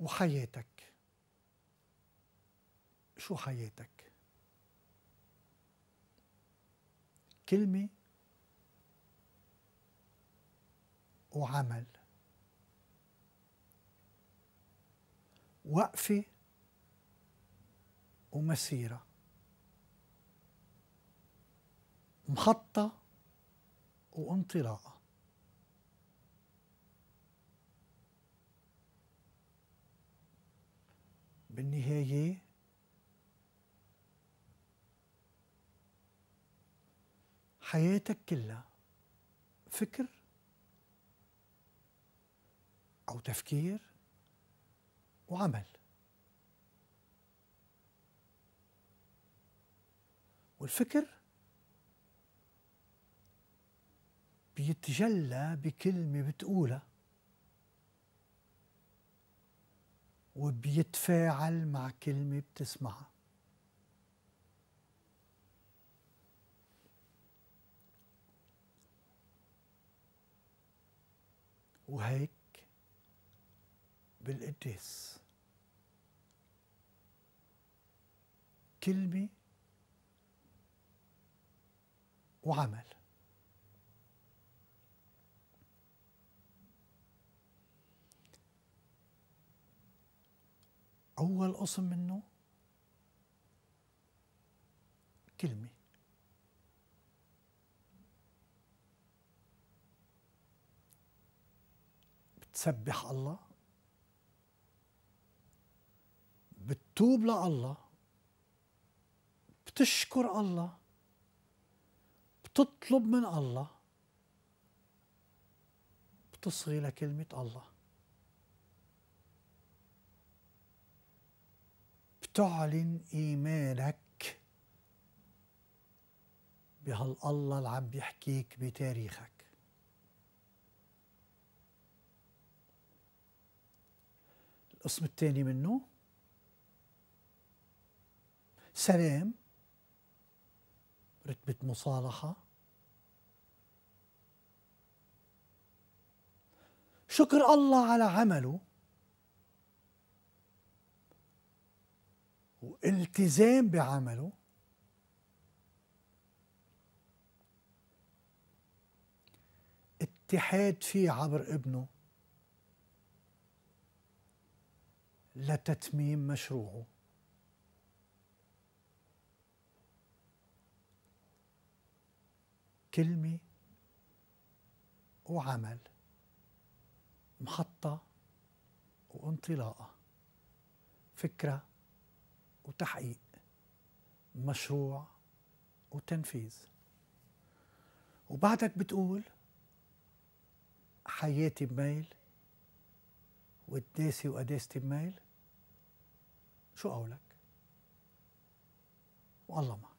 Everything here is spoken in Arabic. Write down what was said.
وحياتك شو حياتك كلمة وعمل وقفة ومسيرة محطة وانطلاقة بالنهاية حياتك كلها فكر أو تفكير وعمل والفكر بيتجلى بكلمة بتقولها وبيتفاعل مع كلمة بتسمعها وهيك بالقداس كلمة وعمل هو القسم منه كلمة بتسبح الله بتتوب لله بتشكر الله بتطلب من الله بتصغي لكلمة الله تعلن إيمانك بهالله اللي عم بيحكيك بتاريخك القسم الثاني منه سلام رتبة مصالحة شكر الله على عمله والتزام بعمله اتحاد فيه عبر ابنه لتتميم مشروعه كلمة وعمل محطة وانطلاقة فكرة وتحقيق مشروع وتنفيذ وبعدك بتقول حياتي بميل وقداسي وقداستي بميل شو قولك والله معك